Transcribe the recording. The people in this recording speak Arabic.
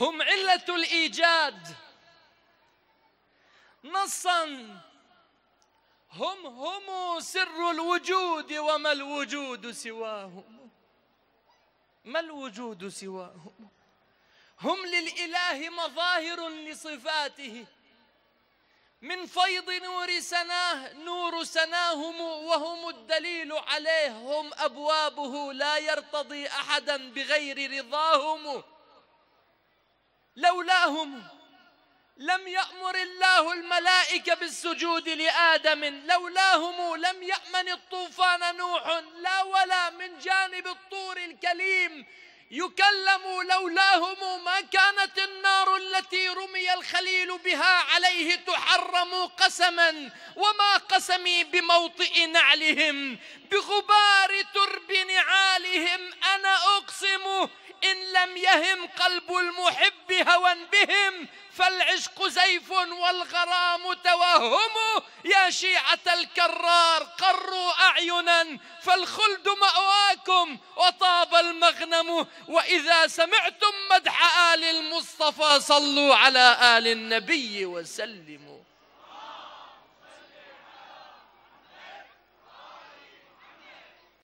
هم علة الإيجاد نصا هم هم سر الوجود وما الوجود سواهم ما الوجود سواهم هم للإله مظاهر لصفاته من فيض نور سناه نور سناهم وهم الدليل عليه هم أبوابه لا يرتضي أحدا بغير رضاهم لولاهم لم يأمر الله الملائكة بالسجود لآدم لولاهم لم يأمن الطوفان نوح لا ولا من جانب الطور الكليم يكلم لولاهم ما كانت النار التي رمي الخليل بها عليه تحرم قسما وما قسمي بموطئ نعلهم بغبار تربة إن لم يهم قلب المحب هوى بهم فالعشق زيف والغرام توهم يا شيعة الكرار قروا أعينا فالخلد مأواكم وطاب المغنم وإذا سمعتم مدح آل المصطفى صلوا على آل النبي وسلموا